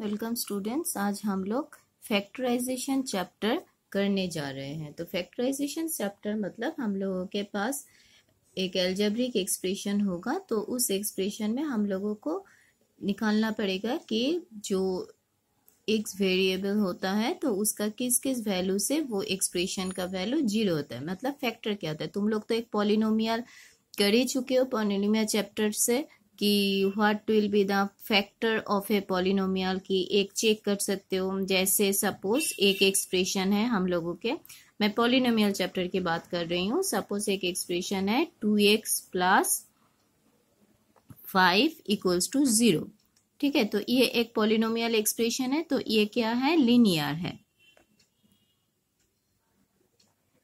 Welcome students आज हम लोग फैक्टराइजेशन चैप्टर करने जा रहे हैं तो फैक्टराइजेशन चैप्टर मतलब हम लोगों के पास एक एल्जेब्रिक एक्सप्रेशन होगा तो उस एक्सप्रेशन में हम लोगों को निकालना पड़ेगा कि जो एक वेरिएबल होता है तो उसका किस किस वैल्यू से वो एक्सप्रेशन का वैल्यू जीरो होता है मतलब फैक्टर क्या होता है तुम लोग तो एक पॉलिनोमियल कर ही चुके हो पॉलिनोमियल चैप्टर से कि what will be the factor of a polynomial की एक चेक कर सकते हो जैसे सपोज एक एक्सप्रेशन है हम लोगों के मैं पॉलिनोमियल चैप्टर की बात कर रही हूँ सपोज एक एक्सप्रेशन है two x plus five equals to zero ठीक है तो ये एक पॉलिनोमियल एक्सप्रेशन है तो ये क्या है लिनियर है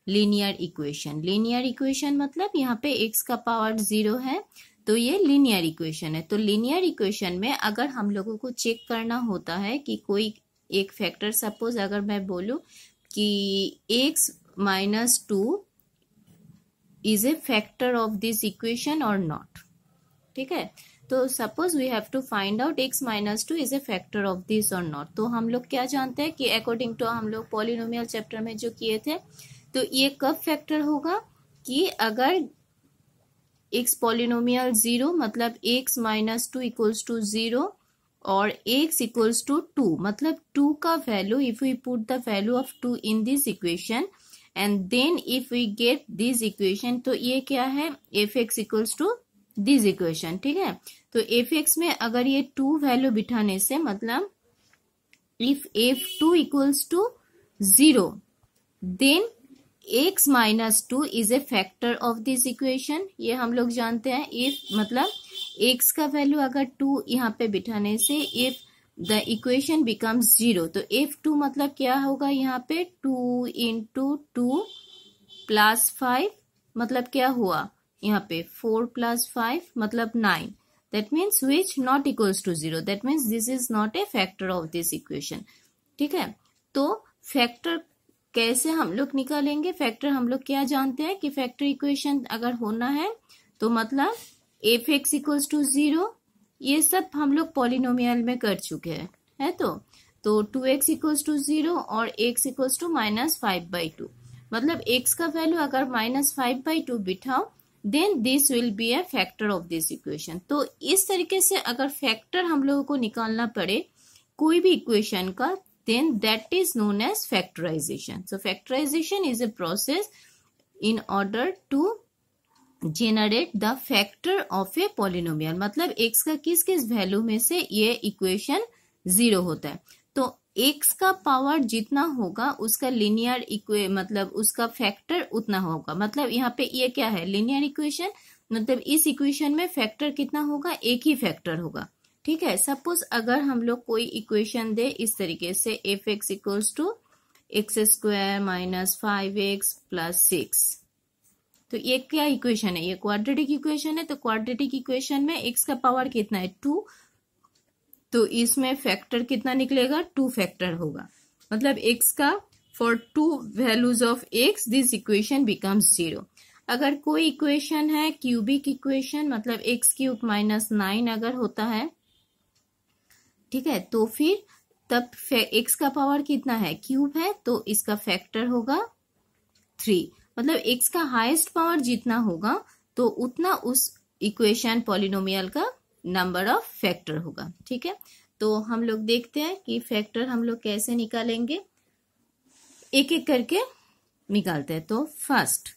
लिनियर इक्वेशन लिनियर इक्वेशन मतलब यहाँ पे एक्स का पावर जीरो है तो ये लीनियर इक्वेशन है तो लीनियर इक्वेशन में अगर हम लोगों को चेक करना होता है कि कोई एक फैक्टर सपोज अगर मैं बोलूं कि x minus two is a factor of this equation और नॉट ठीक है तो suppose we have to find out x minus two is a factor of this और नॉट तो हम लोग क्या जानते हैं कि अकॉर्डिंग टू हम लोग पॉलिनोमियल चैप्टर में जो किए थे तो ये कब फैक्टर होगा कि अगर एक्स पॉलिनोमियल जीरो मतलब x minus two equals to zero और एक्स इक्वल्स टू टू मतलब टू का value if we put the value of two in this equation and then if we get this equation तो ये क्या है f x equals to this equation ठीक है तो एफ एक्स में अगर ये टू वैल्यू बिठाने से मतलब if f two equals to zero then x minus two is a factor of this equation ये हम लोग जानते हैं इफ मतलब एक्स का वैल्यू अगर टू यहाँ पे बिठाने से if the equation becomes zero तो इफ टू मतलब क्या होगा यहाँ पे two into two plus five मतलब क्या हुआ यहाँ पे फोर प्लस फाइव मतलब nine that means which not equals to zero that means this is not a factor of this equation ठीक है तो फैक्टर कैसे हम लोग निकालेंगे फैक्टर हम लोग क्या जानते हैं कि फैक्टर इक्वेशन अगर होना है तो मतलब f x equals to zero ये सब हम लोग पॉलिनोमियल में कर चुके हैं है तो तो two x equals to zero और x equals to minus five by two मतलब एक्स का वैल्यू अगर माइनस फाइव बाई टू बिठाओ then this will be a factor of this equation तो इस तरीके से अगर फैक्टर हम लोगों को निकालना पड़े कोई भी इक्वेशन का then that is known as factorization. So factorization is a process in order to generate the factor of a polynomial मतलब x का किस किस वैल्यू में से ये इक्वेशन जीरो होता है तो x का पावर जितना होगा उसका लिनियर इक्वे मतलब उसका फैक्टर उतना होगा मतलब यहाँ पे ये क्या है लिनियर इक्वेशन मतलब इस इक्वेशन में फैक्टर कितना होगा एक ही फैक्टर होगा ठीक है सपोज अगर हम लोग कोई इक्वेशन दे इस तरीके से f x equals to x square minus five x plus six तो ये क्या इक्वेशन है ये क्वाड्रेटिक इक्वेशन है तो क्वाड्रेटिक इक्वेशन में एक्स का पावर कितना है टू तो इसमें फैक्टर कितना निकलेगा टू फैक्टर होगा मतलब एक्स का for two values of x this equation becomes zero अगर कोई इक्वेशन है क्यूबिक इक्वेशन मतलब एक्स क्यूब माइनस नाइन अगर होता है ठीक है तो फिर तब एक्स का पावर कितना है क्यूब है तो इसका फैक्टर होगा थ्री मतलब एक्स का हाईएस्ट पावर जितना होगा तो उतना उस इक्वेशन पॉलिनोमियल का नंबर ऑफ फैक्टर होगा ठीक है तो हम लोग देखते हैं कि फैक्टर हम लोग कैसे निकालेंगे एक एक करके निकालते हैं तो फर्स्ट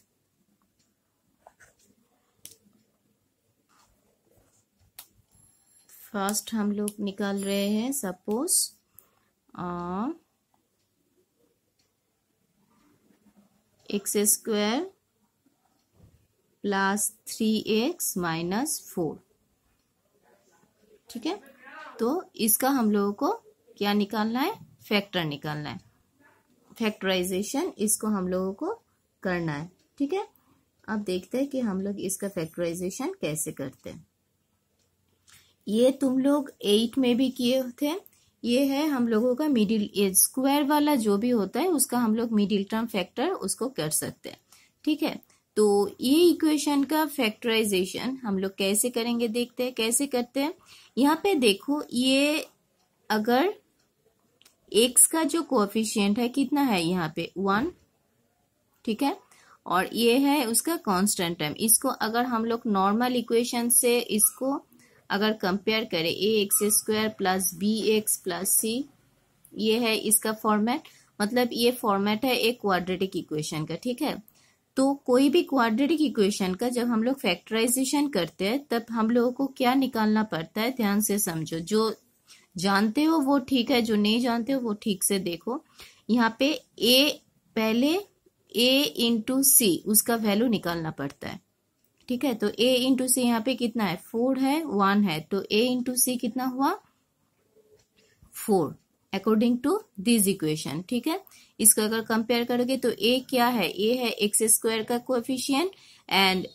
फर्स्ट हम लोग निकाल रहे हैं suppose x square plus three x minus four ठीक है तो इसका हम लोगों को क्या निकालना है फैक्टर निकालना है फैक्टराइजेशन इसको हम लोगों को करना है ठीक है अब देखते हैं कि हम लोग इसका फैक्टराइजेशन कैसे करते हैं ये तुम लोग एट में भी किए थे ये है हम लोगों का मिडिल एज स्क्वायर वाला जो भी होता है उसका हम लोग मिडिल टर्म फैक्टर उसको कर सकते हैं ठीक है तो ये इक्वेशन का फैक्टराइजेशन हम लोग कैसे करेंगे देखते हैं कैसे करते हैं यहाँ पे देखो ये अगर एक्स का जो कोफिशियंट है कितना है यहाँ पे वन ठीक है और ये है उसका कांस्टेंट टर्म इसको अगर हम लोग नॉर्मल इक्वेशन से इसको अगर कंपेयर करें a x square plus b x plus c ये है इसका फॉर्मेट मतलब ये फॉर्मेट है एक क्वाड्रेटिक इक्वेशन का ठीक है तो कोई भी क्वाड्रेटिक इक्वेशन का जब हम लोग फैक्टराइजेशन करते हैं तब हम लोगों को क्या निकालना पड़ता है ध्यान से समझो जो जानते हो वो ठीक है जो नहीं जानते हो वो ठीक से देखो यहाँ पे ए पहले ए इंटू सी उसका वैल्यू निकालना पड़ता है ठीक है तो ए इंटू सी यहाँ पे कितना है फोर है वन है तो ए इंटू सी कितना हुआ four according to this equation ठीक है इसको अगर कंपेयर करोगे तो ए क्या है ए है एक्स स्क्वायर का कोफिशियंट एंड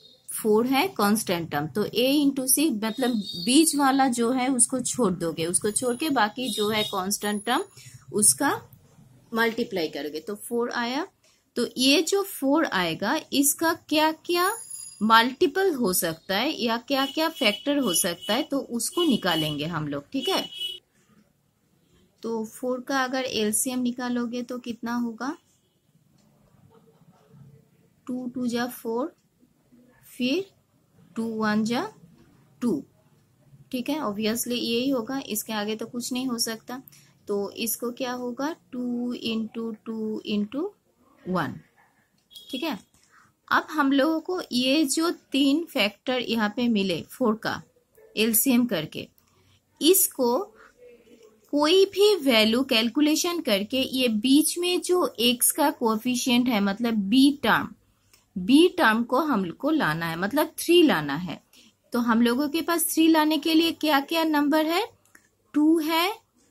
फोर है कॉन्स्टेंट टर्म तो ए इंटू सी मतलब बीच वाला जो है उसको छोड़ दोगे उसको छोड़ के बाकी जो है कॉन्स्टेंट टर्म उसका मल्टीप्लाई करोगे तो फोर आया तो ये जो फोर आएगा इसका क्या क्या मल्टीपल हो सकता है या क्या क्या फैक्टर हो सकता है तो उसको निकालेंगे हम लोग ठीक है तो फोर का अगर एलसीएम निकालोगे तो कितना होगा टू टू जा फोर फिर टू वन जा टू ठीक है ऑब्वियसली यही होगा इसके आगे तो कुछ नहीं हो सकता तो इसको क्या होगा two into two into one ठीक है अब हम लोगों को ये जो तीन फैक्टर यहाँ पे मिले फोर का एलसीएम करके इसको कोई भी वैल्यू कैलकुलेशन करके ये बीच में जो एक्स का कोफिशियंट है मतलब बी टर्म बी टर्म को हम को लाना है मतलब थ्री लाना है तो हम लोगों के पास थ्री लाने के लिए क्या क्या नंबर है टू है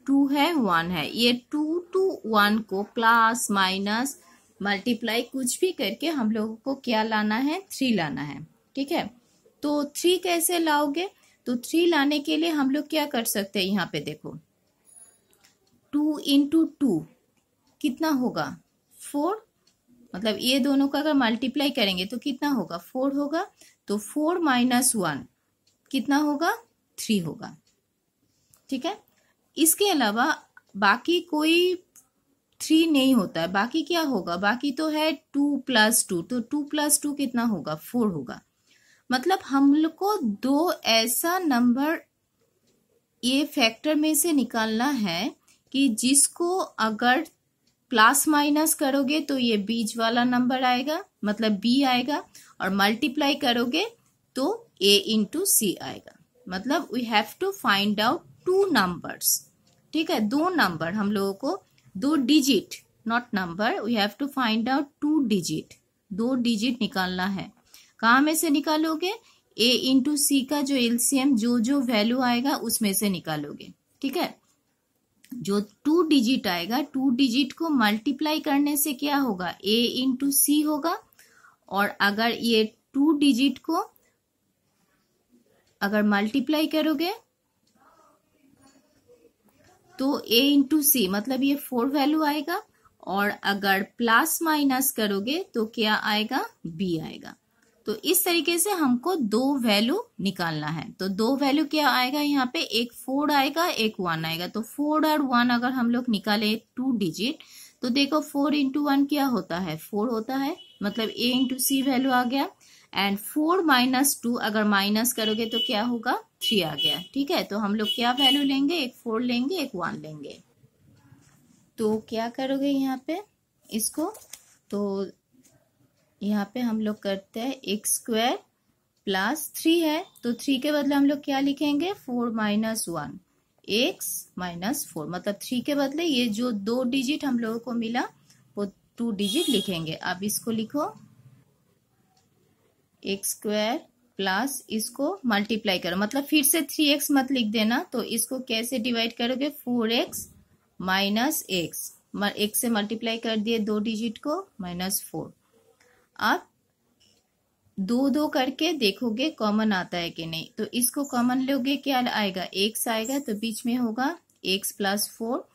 टू है वन है ये टू टू वन को प्लस माइनस मल्टीप्लाई कुछ भी करके हम लोगों को क्या लाना है थ्री लाना है ठीक है तो थ्री कैसे लाओगे तो थ्री लाने के लिए हम लोग क्या कर सकते हैं यहाँ पे देखो टू इंटू टू कितना होगा फोर मतलब ये दोनों का अगर मल्टीप्लाई करेंगे तो कितना होगा फोर होगा तो फोर माइनस वन कितना होगा थ्री होगा ठीक है इसके अलावा बाकी कोई थ्री नहीं होता है बाकी क्या होगा बाकी तो है टू प्लस टू तो टू प्लस टू कितना होगा फोर होगा मतलब हम लोग को दो ऐसा नंबर ये फैक्टर में से निकालना है कि जिसको अगर प्लस माइनस करोगे तो ये बीज वाला नंबर आएगा मतलब बी आएगा और मल्टीप्लाई करोगे तो ए इंटू सी आएगा मतलब we have to find out two numbers ठीक है दो नंबर हम लोगों को दो digit not number we have to find out two digit दो डिजिट निकालना है कहा में से निकालोगे ए इंटू सी का जो एलसीएम जो जो वैल्यू आएगा उसमें से निकालोगे ठीक है जो टू डिजिट आएगा टू डिजिट को मल्टीप्लाई करने से क्या होगा ए इंटू सी होगा और अगर ये टू डिजिट को अगर मल्टीप्लाई करोगे तो ए इंटू सी मतलब ये फोर वैल्यू आएगा और अगर प्लस माइनस करोगे तो क्या आएगा बी आएगा तो इस तरीके से हमको दो वैल्यू निकालना है तो दो वैल्यू क्या आएगा यहाँ पे एक फोर आएगा एक वन आएगा तो फोर और वन अगर हम लोग निकाले टू डिजिट तो देखो फोर इंटू वन क्या होता है फोर होता है मतलब ए इंटू सी वैल्यू आ गया एंड फोर माइनस टू अगर माइनस करोगे तो क्या होगा थ्री आ गया ठीक है तो हम लोग क्या वैल्यू लेंगे एक फोर लेंगे एक वन लेंगे तो क्या करोगे यहाँ पे इसको तो यहाँ पे हम लोग करते हैं एक स्क्वायर प्लस थ्री है तो थ्री के बदले हम लोग क्या लिखेंगे four minus one x minus four मतलब थ्री के बदले ये जो दो डिजिट हम लोगों को मिला वो टू डिजिट लिखेंगे अब इसको लिखो एक्स स्क्वायर प्लस इसको मल्टीप्लाई करो मतलब फिर से थ्री एक्स मत लिख देना तो इसको कैसे डिवाइड करोगे four x minus x x से मल्टीप्लाई कर दिए दो डिजिट को माइनस फोर अब दो दो करके देखोगे कॉमन आता है कि नहीं तो इसको कॉमन लोगे क्या आएगा एक्स आएगा तो बीच में होगा एक्स प्लस फोर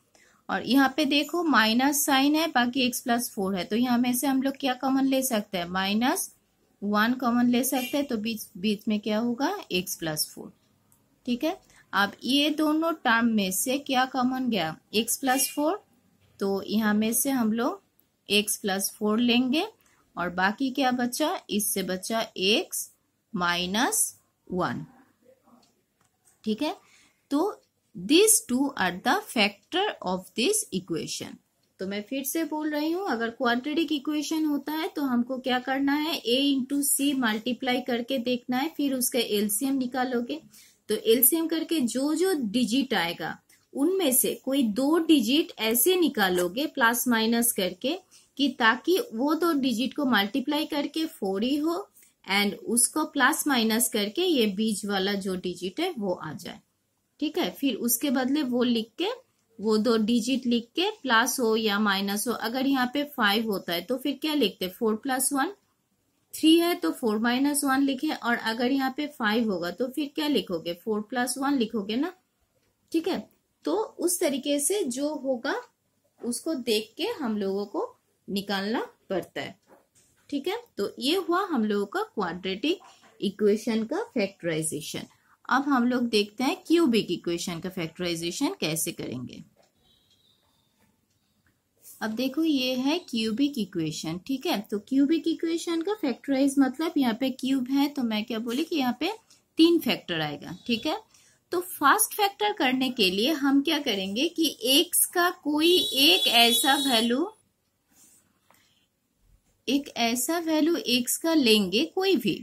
और यहाँ पे देखो माइनस साइन है बाकी एक्स प्लस फोर है तो यहाँ में से हम लोग क्या कॉमन ले सकते हैं माइनस वन कॉमन ले सकते हैं तो बीच बीच में क्या होगा एक्स प्लस फोर ठीक है अब ये दोनों टर्म में से क्या कॉमन गया एक्स प्लस फोर तो यहाँ में से हम लोग एक्स प्लस फोर लेंगे और बाकी क्या बचा इससे बचा एक्स माइनस वन ठीक है तो this two are the factor of this equation तो मैं फिर से बोल रही हूँ अगर क्वाड्रेटिक इक्वेशन होता है तो हमको क्या करना है ए इंटू सी मल्टीप्लाई करके देखना है फिर उसका एलसीएम निकालोगे तो एलसीएम करके जो जो डिजिट आएगा उनमें से कोई दो डिजिट ऐसे निकालोगे प्लस माइनस करके कि ताकि वो दो डिजिट को मल्टीप्लाई करके फोर ही हो एंड उसको प्लस माइनस करके ये बीज वाला जो डिजिट है वो आ जाए ठीक है फिर उसके बदले वो लिख के वो दो डिजिट लिख के प्लस हो या माइनस हो अगर यहाँ पे फाइव होता है तो फिर क्या लिखते हैं फोर प्लस वन थ्री है तो फोर माइनस वन लिखे और अगर यहाँ पे फाइव होगा तो फिर क्या लिखोगे फोर प्लस वन लिखोगे ना ठीक है तो उस तरीके से जो होगा उसको देख के हम लोगों को निकालना पड़ता है ठीक है तो ये हुआ हम लोगों का क्वाड्रेटिक इक्वेशन का फैक्टराइजेशन अब हम लोग देखते हैं क्यूबिक इक्वेशन का फैक्टराइजेशन कैसे करेंगे अब देखो ये है क्यूबिक इक्वेशन ठीक है तो क्यूबिक इक्वेशन का फैक्टराइज मतलब यहाँ पे क्यूब है तो मैं क्या बोली कि यहाँ पे तीन फैक्टर आएगा ठीक है तो फर्स्ट फैक्टर करने के लिए हम क्या करेंगे कि एक्स का कोई एक ऐसा वैल्यू एक ऐसा वैल्यू एक्स का लेंगे कोई भी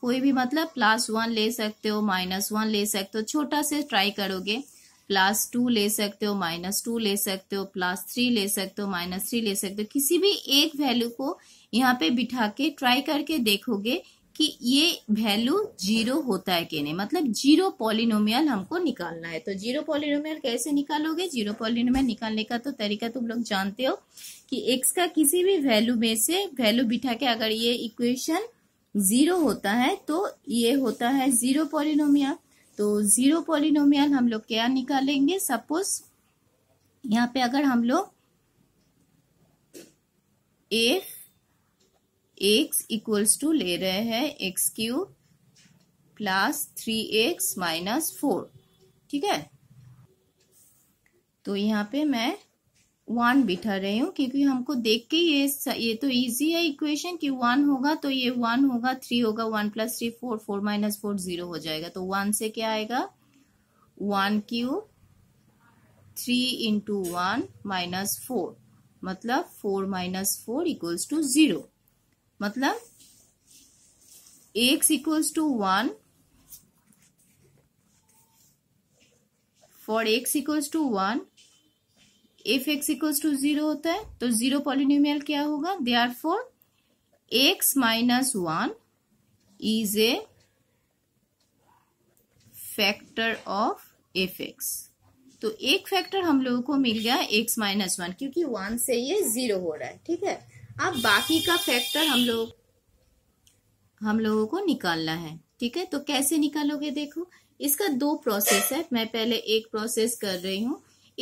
कोई भी मतलब प्लस वन ले सकते हो माइनस वन ले सकते हो छोटा से ट्राई करोगे प्लस टू ले सकते हो माइनस टू ले सकते हो प्लस थ्री ले सकते हो माइनस थ्री ले सकते हो किसी भी एक वैल्यू को यहाँ पे बिठा के ट्राई करके देखोगे कि ये वैल्यू जीरो होता है कि नहीं मतलब जीरो पॉलिनोमियल हमको निकालना है तो जीरो पॉलिनोमियल कैसे निकालोगे जीरो पॉलिनोमियल निकालने का तो तरीका तुम लोग जानते हो कि एक्स का किसी भी वैल्यू में से वैल्यू बिठा के अगर ये इक्वेशन जीरो होता है तो ये होता है जीरो पॉलिनोमियल तो जीरो पॉलिनोमियल हम लोग क्या निकालेंगे सपोज यहाँ पे अगर हम लोग एफ एक्स इक्वल्स टू ले रहे हैं x cube plus three x minus four ठीक है तो यहाँ पे मैं वन बिठा रही हूँ क्योंकि हमको देख के ये ये तो इजी है इक्वेशन कि वन होगा तो ये वन होगा थ्री होगा one plus three four four minus four zero हो जाएगा तो वन से क्या आएगा one cube three into one minus four मतलब four minus four equals to zero मतलब x equals to one for x equals to one f x equals to zero होता है तो जीरो पॉलिनोमियल क्या होगा they are four x minus one is a factor of f x तो एक factor हम लोगों को मिल गया एक्स माइनस वन क्योंकि वन से ये जीरो हो रहा है ठीक है अब बाकी का फैक्टर हम लोग हम लोगों को निकालना है ठीक है तो कैसे निकालोगे देखो इसका दो प्रोसेस है मैं पहले एक प्रोसेस कर रही हूं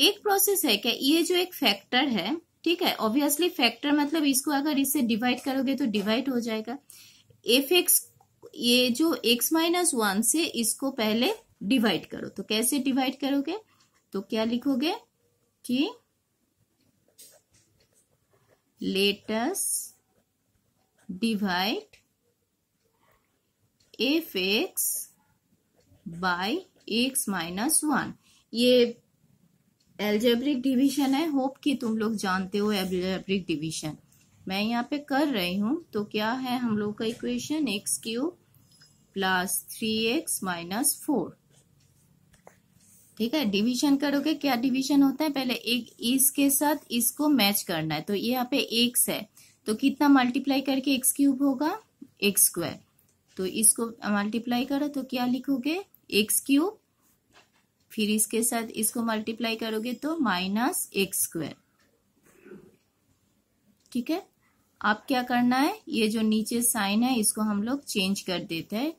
एक प्रोसेस है क्या ये जो एक फैक्टर है ठीक है ऑब्वियसली फैक्टर मतलब इसको अगर इससे डिवाइड करोगे तो डिवाइड हो जाएगा एफ एक्स ये जो एक्स माइनस वन से इसको पहले डिवाइड करो तो कैसे डिवाइड करोगे तो क्या लिखोगे कि let's divide f x by x minus one ये एल्जेब्रिक डिवीजन है होप कि तुम लोग जानते हो एल्जेब्रिक डिवीजन मैं यहाँ पे कर रही हूँ तो क्या है हम लोग का equation x cube plus three x minus four ठीक है डिवीजन करोगे क्या डिवीजन होता है पहले एक इसके साथ इसको मैच करना है तो ये यहाँ पे एक्स है तो कितना मल्टीप्लाई करके एक्स क्यूब होगा एक्स स्क्वायर तो इसको मल्टीप्लाई करो तो क्या लिखोगे एक्स क्यूब फिर इसके साथ इसको मल्टीप्लाई करोगे तो माइनस एक्स स्क्वायर ठीक है अब क्या करना है ये जो नीचे साइन है इसको हम लोग चेंज कर देते हैं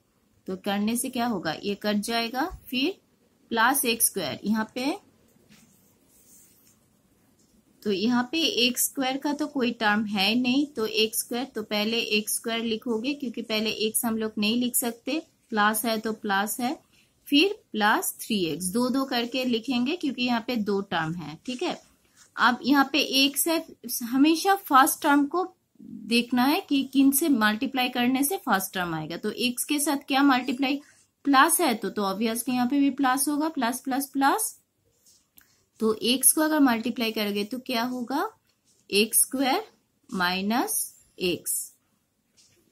तो करने से क्या होगा ये कट जाएगा फिर प्लस एक्स स्क्वायर यहाँ पे तो यहाँ पे एक स्क्वायर का तो कोई टर्म है नहीं तो एक स्क्वायर तो पहले एक स्क्वायर लिखोगे क्योंकि पहले एक्स हम लोग नहीं लिख सकते प्लस है तो प्लस है फिर प्लस थ्री एक्स दो दो करके लिखेंगे क्योंकि यहाँ पे दो टर्म है ठीक है अब यहाँ पे एक से हमेशा फर्स्ट टर्म को देखना है कि किन से मल्टीप्लाई करने से फर्स्ट टर्म आएगा तो एक्स के साथ क्या मल्टीप्लाई प्लस है तो तो ऑब्वियसली यहाँ पे भी प्लस होगा प्लस प्लस प्लस तो एक्स को अगर मल्टीप्लाई करोगे तो क्या होगा एक्स स्क्वायर माइनस एक्स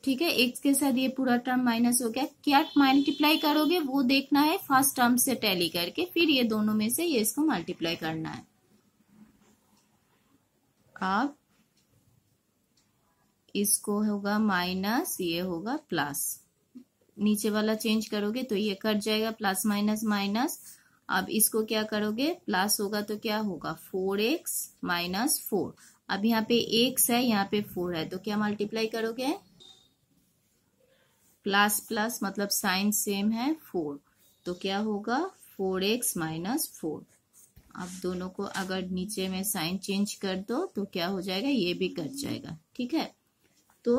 ठीक है एक्स के साथ ये पूरा टर्म माइनस हो गया क्या मल्टीप्लाई करोगे वो देखना है फर्स्ट टर्म से टैली करके फिर ये दोनों में से ये इसको मल्टीप्लाई करना है अब इसको होगा माइनस ये होगा प्लस नीचे वाला चेंज करोगे तो ये कट जाएगा प्लस माइनस माइनस अब इसको क्या करोगे प्लस होगा तो क्या होगा फोर एक्स माइनस फोर अब यहाँ पे एक्स है यहाँ पे फोर है तो क्या मल्टीप्लाई करोगे प्लस प्लस मतलब साइन सेम है फोर तो क्या होगा फोर एक्स माइनस फोर आप दोनों को अगर नीचे में साइन चेंज कर दो तो क्या हो जाएगा ये भी कट जाएगा ठीक है तो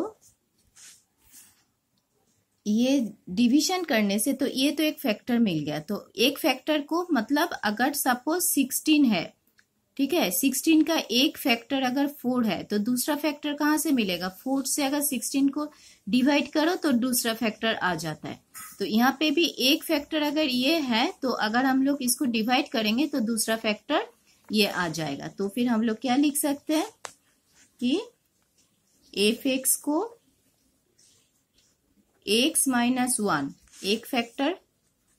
ये डिवीजन करने से तो ये तो एक फैक्टर मिल गया तो एक फैक्टर को मतलब अगर सपोज सिक्सटीन है ठीक है सिक्सटीन का एक फैक्टर अगर फोर है तो दूसरा फैक्टर कहाँ से मिलेगा फोर से अगर सिक्सटीन को डिवाइड करो तो दूसरा फैक्टर आ जाता है तो यहाँ पे भी एक फैक्टर अगर ये है तो अगर हम लोग इसको डिवाइड करेंगे तो दूसरा फैक्टर ये आ जाएगा तो फिर हम लोग क्या लिख सकते हैं कि एफ एक्स को एक्स माइनस वन एक फैक्टर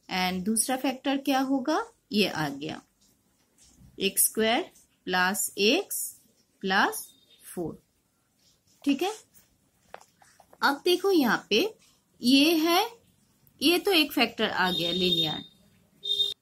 एंड दूसरा फैक्टर क्या होगा ये आ गया x square plus x plus four ठीक है अब देखो यहाँ पे ये है ये तो एक फैक्टर आ गया लिनियर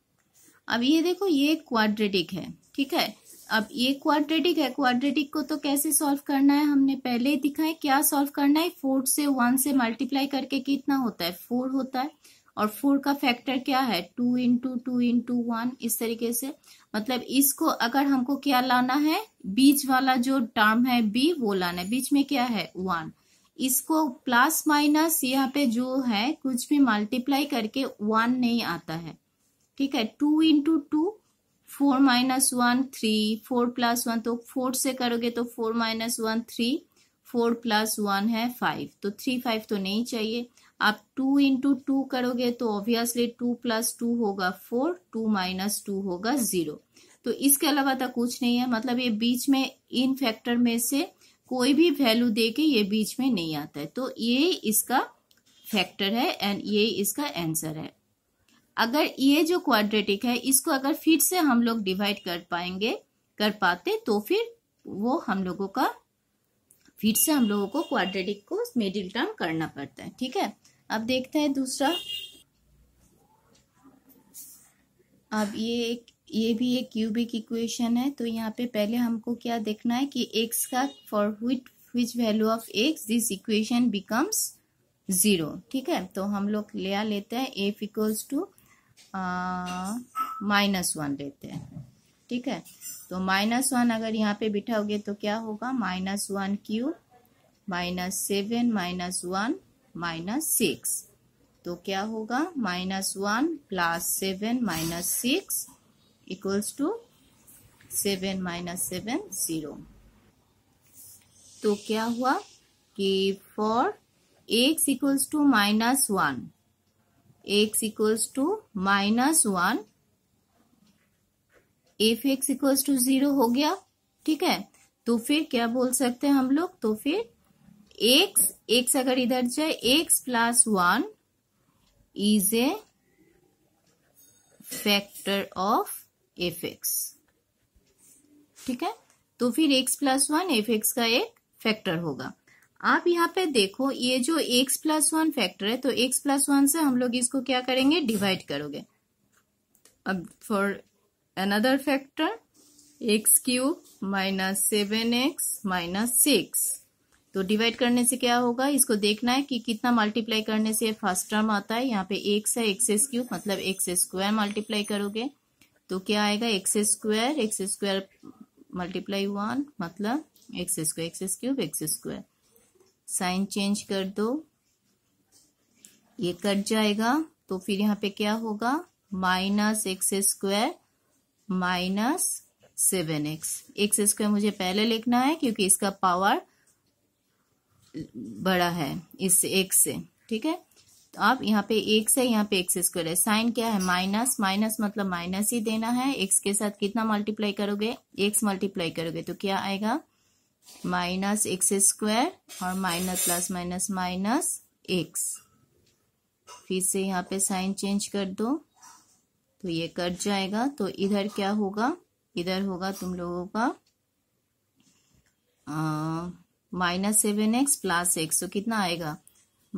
अब ये देखो ये क्वाड्रेटिक है ठीक है अब ये क्वाड्रेटिक है क्वाड्रेटिक को तो कैसे सॉल्व करना है हमने पहले ही दिखा है क्या सॉल्व करना है फोर से वन से मल्टीप्लाई करके कितना होता है फोर होता है और फोर का फैक्टर क्या है two into two into one इस तरीके से मतलब इसको अगर हमको क्या लाना है बीच वाला जो टर्म है बी वो लाना है बीच में क्या है वन इसको प्लस माइनस यहाँ पे जो है कुछ भी मल्टीप्लाई करके वन नहीं आता है ठीक है two into two four minus one three four plus one तो फोर से करोगे तो four minus one three four plus one है फाइव तो थ्री फाइव तो नहीं चाहिए आप टू इंटू टू करोगे तो ऑब्वियसली टू प्लस टू होगा फोर टू माइनस टू होगा जीरो तो इसके अलावा तो कुछ नहीं है मतलब ये बीच में इन फैक्टर में से कोई भी वैल्यू दे के ये बीच में नहीं आता है तो ये इसका फैक्टर है एंड ये इसका आंसर है अगर ये जो क्वाड्रेटिक है इसको अगर फिर से हम लोग डिवाइड कर पाएंगे कर पाते तो फिर वो हम लोगों का फिर से हम लोगों को क्वाड्रेटिक को मिडिल टर्म करना पड़ता है ठीक है अब देखते हैं दूसरा अब ये एक ये भी एक क्यूबिक इक्वेशन है तो यहाँ पे पहले हमको क्या देखना है कि एक्स का for which which value of x this equation becomes zero ठीक है तो हम लोग ले लेते हैं f equals to minus one लेते हैं ठीक है तो माइनस वन अगर यहाँ पे बिठाओगे तो क्या होगा minus one cube minus seven minus one minus six तो क्या होगा minus one plus seven minus six equals to seven minus seven zero तो क्या हुआ कि for x equals to minus one x equals to minus one f x equals to zero हो गया ठीक है तो फिर क्या बोल सकते हैं हम लोग तो फिर एक्स एक्स अगर इधर जाए x plus one is a factor of f x ठीक है तो फिर x plus one f x का एक फैक्टर होगा आप यहाँ पे देखो ये जो x प्लस वन फैक्टर है तो x प्लस वन से हम लोग इसको क्या करेंगे डिवाइड करोगे अब for another factor x cube minus seven x minus six तो डिवाइड करने से क्या होगा इसको देखना है कि कितना मल्टीप्लाई करने से फर्स्ट टर्म आता है यहाँ पे एक्स है एक्स क्यूब मतलब एक्स स्क्वायर मल्टीप्लाई करोगे तो क्या आएगा x square x square multiply one मतलब x square x cube x square sign change कर दो ये कट जाएगा तो फिर यहाँ पे क्या होगा minus x square minus seven x x square मुझे पहले लिखना है क्योंकि इसका पावर बड़ा है इस एक से ठीक है तो आप यहाँ पे एक से यहाँ पे एक्स स्क्वायर है साइन क्या है माइनस माइनस मतलब माइनस ही देना है एक्स के साथ कितना मल्टीप्लाई करोगे एक्स मल्टीप्लाई करोगे तो क्या आएगा माइनस एक्स स्क्वायर और minus plus minus minus x फिर से यहाँ पे साइन चेंज कर दो तो ये कट जाएगा तो इधर क्या होगा इधर होगा तुम लोगों का आ, minus seven x plus x तो कितना आएगा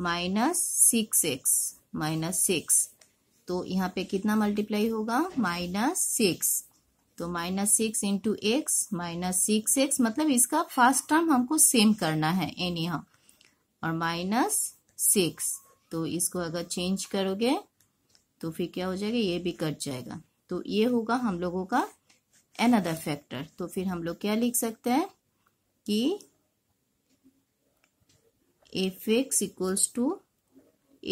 minus six x minus six तो यहाँ पे कितना मल्टीप्लाई होगा माइनस सिक्स तो minus six into x minus six x मतलब इसका फर्स्ट टर्म हमको सेम करना है एनी यहाँ और माइनस सिक्स तो इसको अगर चेंज करोगे तो फिर क्या हो जाएगा ये भी कट जाएगा तो ये होगा हम लोगों का अदर फैक्टर तो फिर हम लोग क्या लिख सकते हैं कि f x equals to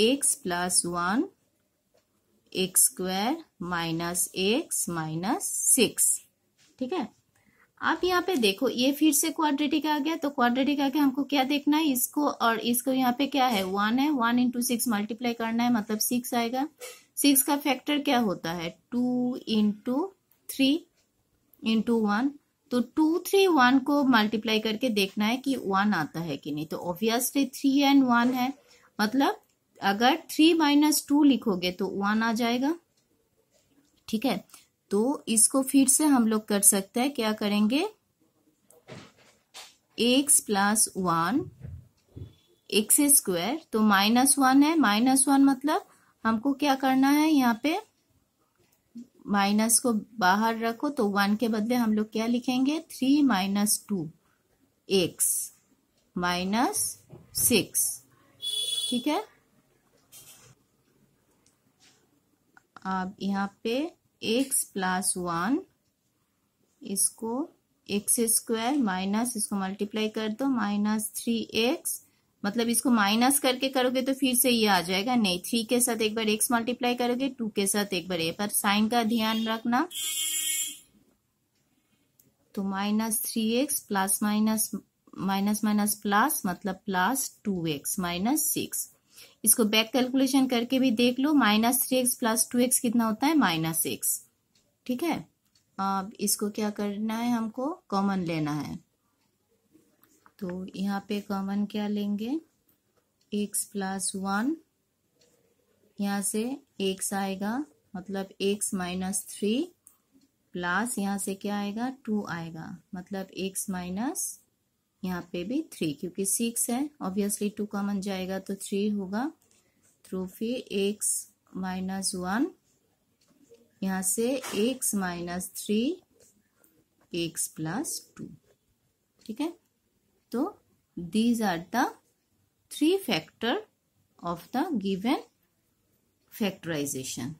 x plus one x square minus x minus six ठीक है आप यहाँ पे देखो ये फिर से क्वाड्रेटिक आ गया तो क्वाड्रेटिक आके हमको क्या देखना है इसको और इसको यहाँ पे क्या है वन है वन इंटू सिक्स मल्टीप्लाई करना है मतलब सिक्स आएगा सिक्स का फैक्टर क्या होता है two into three into one तो टू थ्री वन को मल्टीप्लाई करके देखना है कि वन आता है कि नहीं तो ऑब्वियसली थ्री एंड वन है मतलब अगर थ्री माइनस टू लिखोगे तो वन आ जाएगा ठीक है तो इसको फिर से हम लोग कर सकते हैं क्या करेंगे x plus one x square तो माइनस वन है माइनस वन मतलब हमको क्या करना है यहाँ पे माइनस को बाहर रखो तो वन के बदले हम लोग क्या लिखेंगे three minus two x minus six ठीक है अब यहाँ पे एक्स प्लस वन इसको एक्स स्क्वायर माइनस इसको मल्टीप्लाई कर दो माइनस थ्री एक्स मतलब इसको माइनस करके करोगे तो फिर से ये आ जाएगा नहीं थ्री के साथ एक बार एक्स मल्टीप्लाई करोगे टू के साथ एक बार ए पर साइन का ध्यान रखना तो minus three x plus minus minus minus plus मतलब plus two x minus six इसको बैक कैलकुलेशन करके भी देख लो minus three x plus two x कितना होता है माइनस एक्स ठीक है अब इसको क्या करना है हमको कॉमन लेना है तो यहाँ पे कॉमन क्या लेंगे एक्स प्लस वन यहाँ से एक्स आएगा मतलब एक्स माइनस थ्री प्लस यहाँ से क्या आएगा टू आएगा मतलब एक्स माइनस यहाँ पे भी थ्री क्योंकि सिक्स है ऑब्वियसली टू कॉमन जाएगा तो थ्री होगा थ्रू फिर एक्स माइनस वन यहाँ से x minus three x plus two ठीक है तो these are the three factor of the given factorization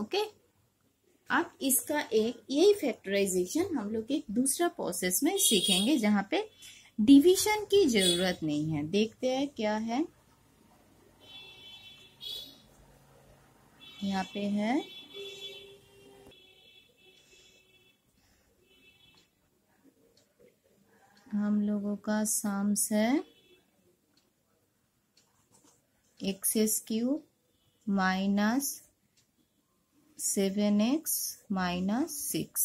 okay अब इसका एक यही फैक्टराइजेशन हम लोग एक दूसरा प्रोसेस में सीखेंगे जहां पे डिवीजन की जरूरत नहीं है देखते हैं क्या है यहाँ पे है हम लोगों का साम्स है x square minus seven x minus six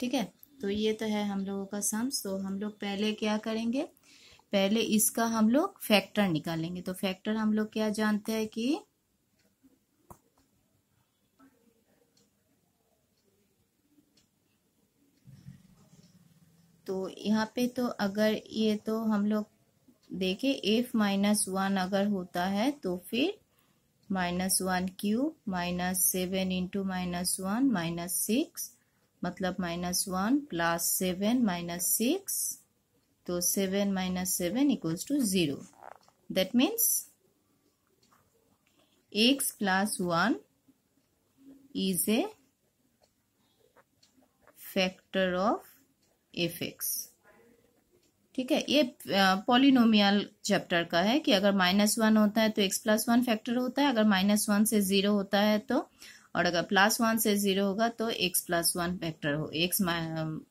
ठीक है तो ये तो है हम लोगों का सम्स तो हम लोग पहले क्या करेंगे पहले इसका हम लोग फैक्टर निकालेंगे तो फैक्टर हम लोग क्या जानते हैं कि तो यहाँ पे तो अगर ये तो हम लोग देखे एफ माइनस वन अगर होता है तो फिर minus one cube minus seven into minus one minus six मतलब minus one plus seven minus six तो seven minus seven equals to zero that means x plus one is a factor of f x ठीक है ये polynomial chapter का है कि अगर minus one होता है तो एक्स प्लस वन फैक्टर होता है अगर माइनस वन से जीरो होता है तो और अगर प्लस वन से जीरो होगा तो एक्स प्लस वन फैक्टर हो एक्स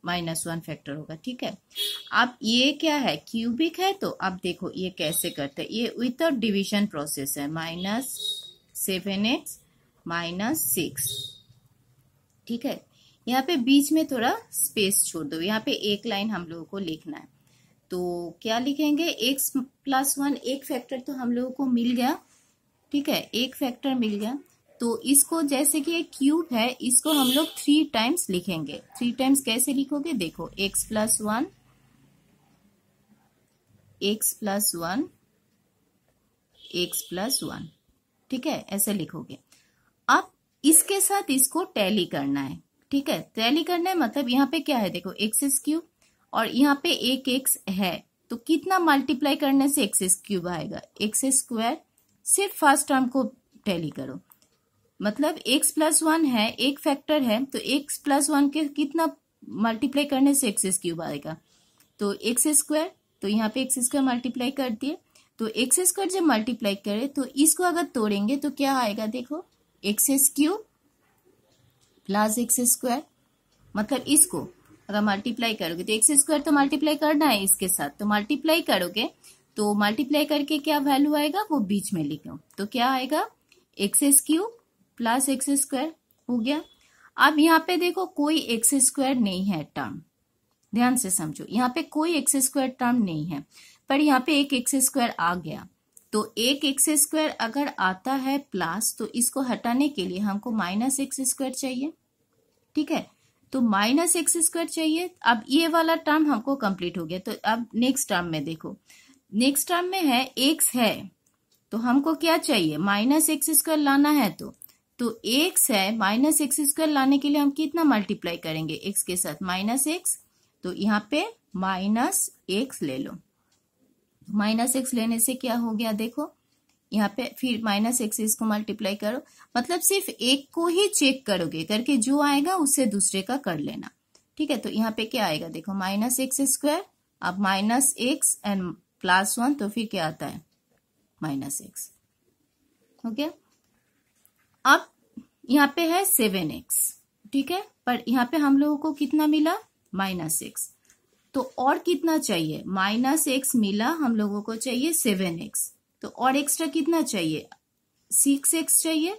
माइनस वन फैक्टर होगा ठीक है अब ये क्या है क्यूबिक है तो अब देखो ये कैसे करते हैं ये विथ डिविजन प्रोसेस है minus seven x minus six ठीक है यहाँ पे बीच में थोड़ा स्पेस छोड़ दो यहाँ पे एक लाइन हम लोगों को लिखना है तो क्या लिखेंगे एक्स प्लस वन एक फैक्टर तो हम लोगों को मिल गया ठीक है एक फैक्टर मिल गया तो इसको जैसे कि एक क्यूब है इसको हम लोग थ्री टाइम्स लिखेंगे थ्री टाइम्स कैसे लिखोगे देखो x plus one x plus one x plus one ठीक है ऐसे लिखोगे अब इसके साथ इसको टैली करना है ठीक है टैली करना है मतलब यहाँ पे क्या है देखो एक्सेस क्यूब और यहाँ पे एक एक्स है तो कितना मल्टीप्लाई करने से एक्सेस क्यूब आएगा एक्स स्क्वायर सिर्फ फर्स्ट टर्म को टैली करो मतलब एक्स प्लस वन है एक फैक्टर है तो एक्स प्लस वन के कितना मल्टीप्लाई करने से एक्सेस क्यूब आएगा तो एक्स स्क्वायर तो यहाँ पे एक्स स्क्वायर मल्टीप्लाई कर दिए तो एक्स स्क्वायर जब मल्टीप्लाई करे तो इसको अगर तोड़ेंगे तो क्या आएगा देखो x's cube plus x square मतलब इसको अगर मल्टीप्लाई करोगे तो एक्स स्क्वायर तो मल्टीप्लाई करना है इसके साथ तो मल्टीप्लाई करोगे तो मल्टीप्लाई करके क्या वैल्यू आएगा वो बीच में लिखो तो क्या आएगा s cube plus x square हो गया अब यहाँ पे देखो कोई एक्स स्क्वायर नहीं है टर्म ध्यान से समझो यहाँ पे कोई एक्स स्क्वायर टर्म नहीं है पर यहाँ पे एक एक्स स्क्वायर आ गया तो एक एक्स स्क्वायर अगर आता है प्लस तो इसको हटाने के लिए हमको माइनस एक्स स्क्वायर चाहिए ठीक है तो माइनस एक्स स्क्वायर चाहिए अब ये वाला टर्म हमको कंप्लीट हो गया तो अब नेक्स्ट टर्म में देखो नेक्स्ट टर्म में है एक्स है तो हमको क्या चाहिए माइनस एक्स स्क्वायर लाना है तो तो एक्स है माइनस एक्स स्क्वायर लाने के लिए हम कितना मल्टीप्लाई करेंगे एक्स के साथ माइनस एक्स तो यहाँ पे माइनस एक्स ले लो माइनस एक्स लेने से क्या हो गया देखो यहाँ पे फिर माइनस एक्स इसको मल्टीप्लाई करो मतलब सिर्फ एक को ही चेक करोगे करके जो आएगा उससे दूसरे का कर लेना ठीक है तो यहाँ पे क्या आएगा देखो माइनस एक्स स्क्वायर अब minus x and plus one तो फिर क्या आता है माइनस एक्स हो गया अब यहाँ पे है सेवन एक्स ठीक है पर यहाँ पे हम लोगों को कितना मिला माइनस एक्स तो और कितना चाहिए माइनस एक्स मिला हम लोगों को चाहिए सेवन एक्स तो और एक्स्ट्रा कितना चाहिए सिक्स एक्स चाहिए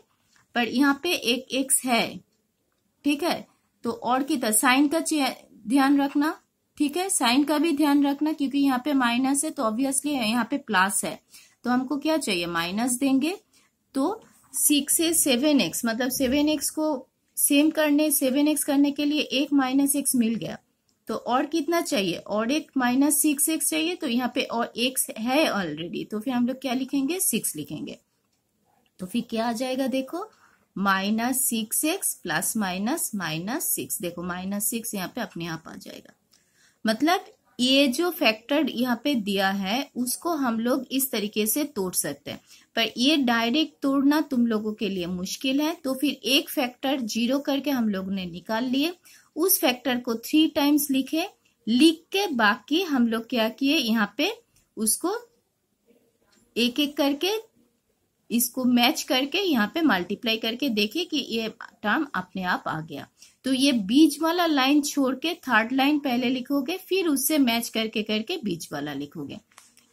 पर यहाँ पे एक एक्स है ठीक है तो और कितना साइन का ध्यान रखना ठीक है साइन का भी ध्यान रखना क्योंकि यहाँ पे माइनस है तो ऑब्वियसली यहाँ पे प्लस है तो हमको क्या चाहिए माइनस देंगे तो सिक्स से सेवन एक्स मतलब सेवन एक्स को सेम करने सेवन एक्स करने के लिए एक माइनस एक्स मिल गया तो और कितना चाहिए और एक माइनस सिक्स एक्स चाहिए तो यहाँ पे और एक है ऑलरेडी तो फिर हम लोग क्या लिखेंगे सिक्स लिखेंगे तो फिर क्या आ जाएगा देखो minus six x plus minus minus six देखो माइनस सिक्स यहाँ पे अपने आप आ जाएगा मतलब ये जो फैक्टर यहाँ पे दिया है उसको हम लोग इस तरीके से तोड़ सकते हैं पर ये डायरेक्ट तोड़ना तुम लोगों के लिए मुश्किल है तो फिर एक फैक्टर जीरो करके हम लोग ने निकाल लिए उस फैक्टर को थ्री टाइम्स लिखे लिख के बाकी हम लोग क्या किए यहाँ पे उसको एक एक करके इसको मैच करके यहाँ पे मल्टीप्लाई करके देखे कि ये टर्म अपने आप आ गया तो ये बीच वाला लाइन छोड़ के थर्ड लाइन पहले लिखोगे फिर उससे मैच करके करके बीच वाला लिखोगे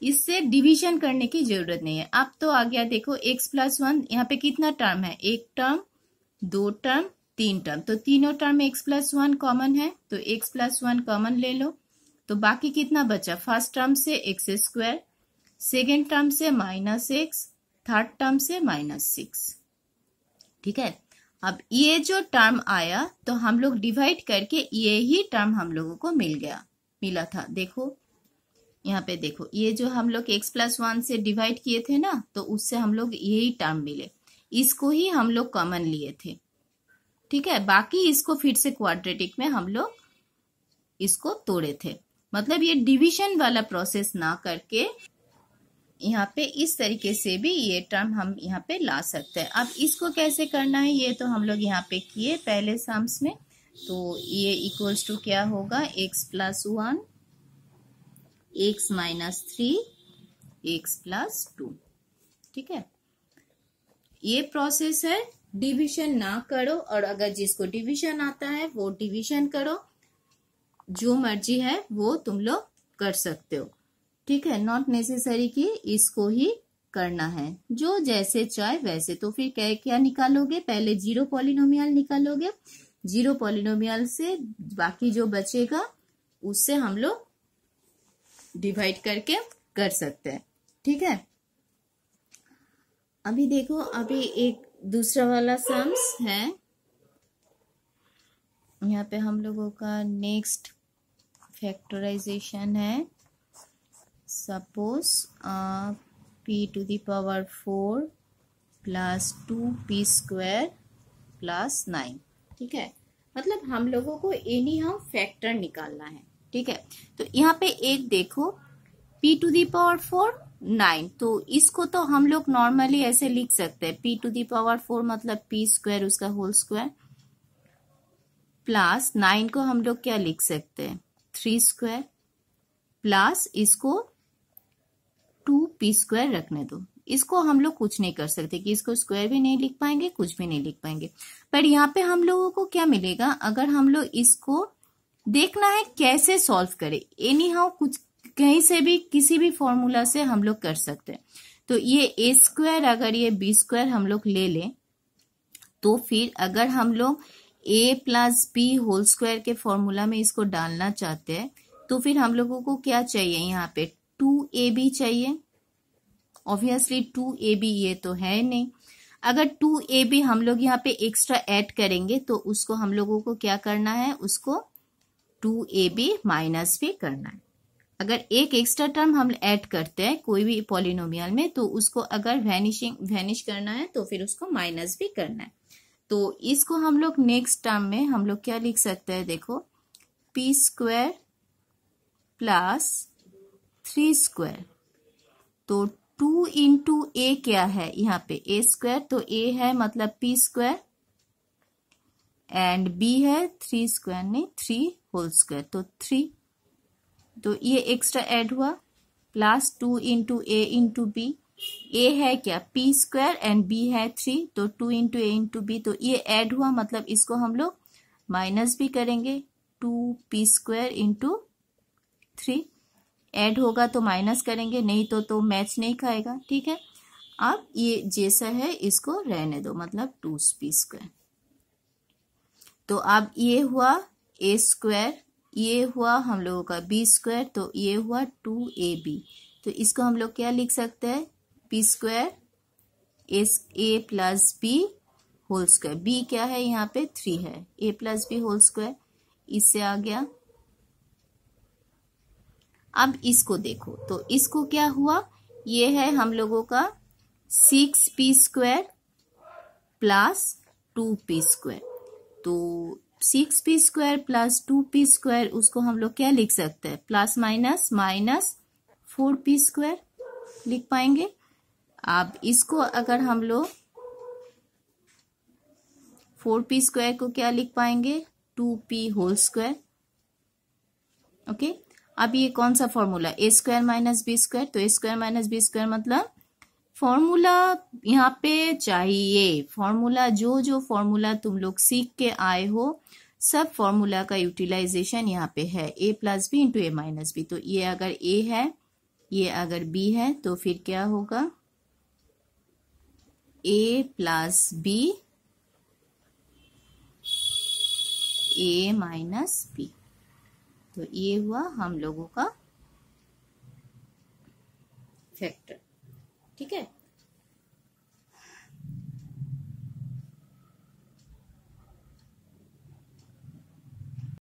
इससे डिवीजन करने की जरूरत नहीं है अब तो आ गया देखो एक्स प्लस वन यहाँ पे कितना टर्म है एक टर्म दो टर्म तीन टर्म तो तीनों टर्म में एक्स प्लस वन कॉमन है तो एक्स प्लस वन कॉमन ले लो तो बाकी कितना बचा फर्स्ट टर्म से एक्स स्क्वायर सेकेंड टर्म से माइनस एक्स थर्ड टर्म से माइनस सिक्स ठीक है अब ये जो टर्म आया तो हम लोग डिवाइड करके ये ही टर्म हम लोगों को मिल गया मिला था देखो यहाँ पे देखो ये जो हम लोग एक्स प्लस वन से डिवाइड किए थे ना तो उससे हम लोग यही टर्म मिले इसको ही हम लोग कॉमन लिए थे ठीक है बाकी इसको फिर से क्वाड्रेटिक में हम लोग इसको तोड़े थे मतलब ये डिवीजन वाला प्रोसेस ना करके यहाँ पे इस तरीके से भी ये टर्म हम यहाँ पे ला सकते हैं अब इसको कैसे करना है ये तो हम लोग यहाँ पे किए पहले साम्स में तो ये इक्वल्स टू क्या होगा x plus one x minus three x plus two ठीक है ये प्रोसेस है डिवीजन ना करो और अगर जिसको डिवीजन आता है वो डिवीजन करो जो मर्जी है वो तुम लोग कर सकते हो ठीक है नॉट नेसेसरी कि इसको ही करना है जो जैसे चाहे वैसे तो फिर क्या क्या निकालोगे पहले जीरो पॉलिनोमियल निकालोगे जीरो पॉलिनोमियल से बाकी जो बचेगा उससे हम लोग डिवाइड करके कर सकते हैं ठीक है अभी देखो अभी एक दूसरा वाला सम्स है यहाँ पे हम लोगों का नेक्स्ट फैक्टराइजेशन है suppose p to the power four plus two p square plus nine ठीक है मतलब हम लोगों को एनी हम फैक्टर निकालना है ठीक है तो यहाँ पे एक देखो p to the power four nine तो इसको तो हम लोग नॉर्मली ऐसे लिख सकते हैं p to the power four मतलब पी स्क्वायर उसका होल स्क्वायर प्लस नाइन को हम लोग क्या लिख सकते हैं थ्री स्क्वायर प्लस इसको टू पी स्क्वायर रखने दो इसको हम लोग कुछ नहीं कर सकते कि इसको स्क्वायर भी नहीं लिख पाएंगे कुछ भी नहीं लिख पाएंगे पर यहाँ पे हम लोगों को क्या मिलेगा अगर हम लोग इसको देखना है कैसे सॉल्व करें एनी हाउ कुछ कहीं से भी किसी भी फॉर्मूला से हम लोग कर सकते हैं तो ये ए स्क्वायर अगर ये बी स्क्वायर हम लोग ले लें तो फिर अगर हम लोग a plus B whole square के फॉर्मूला में इसको डालना चाहते हैं तो फिर हम लोगों को क्या चाहिए यहाँ पे टू ए बी चाहिए ऑब्वियसली टू ए बी ये तो है नहीं अगर टू ए बी हम लोग यहाँ पे एक्स्ट्रा ऐड करेंगे तो उसको हम लोगों को क्या करना है उसको टू ए बी माइनस भी करना है अगर एक एक्स्ट्रा टर्म हम ऐड करते हैं कोई भी पॉलिनोमियल में तो उसको अगर वैनिशिंग वैनिश करना है तो फिर उसको माइनस भी करना है तो इसको हम लोग नेक्स्ट टर्म में हम लोग क्या लिख सकते हैं देखो p square plus three square तो टू इंटू ए क्या है यहाँ पे ए स्क्वायर तो ए है मतलब पी स्क्वायर एंड बी है थ्री स्क्वायर नहीं थ्री होल स्क्वायर तो थ्री तो ये एक्स्ट्रा ऐड हुआ plus two into a into b a है क्या पी स्क्वायर एंड बी है थ्री तो two into a into b तो ये ऐड हुआ मतलब इसको हम लोग माइनस भी करेंगे two P square into three add होगा तो माइनस करेंगे नहीं तो तो मैच नहीं खाएगा ठीक है अब ये जैसा है इसको रहने दो मतलब टू पी स्क्वायर तो अब ये हुआ ए स्क्वायर ये हुआ हम लोगों का बी स्क्वायर तो ये हुआ टू ए बी तो इसको हम लोग क्या लिख सकते हैं B square is A plus B whole square B क्या है यहाँ पे थ्री है A plus B whole square इससे आ गया अब इसको देखो तो इसको क्या हुआ ये है हम लोगों का six P square plus two P square तो six P square plus two P square उसको हम लोग क्या लिख सकते हैं plus minus minus four P square लिख पाएंगे अब इसको अगर हम लोग फोर पी स्क्वायर को क्या लिख पाएंगे two P whole square okay अब ये कौन सा formula A square minus B square तो A square minus B square मतलब फॉर्मूला यहाँ पे चाहिए फॉर्मूला जो जो फॉर्मूला तुम लोग सीख के आए हो सब फॉर्मूला का यूटिलाइजेशन यहाँ पे है A plus B into A minus B तो ये अगर ए है ये अगर बी है तो फिर क्या होगा A plus B A minus B तो ये हुआ हम लोगों का फैक्टर ठीक है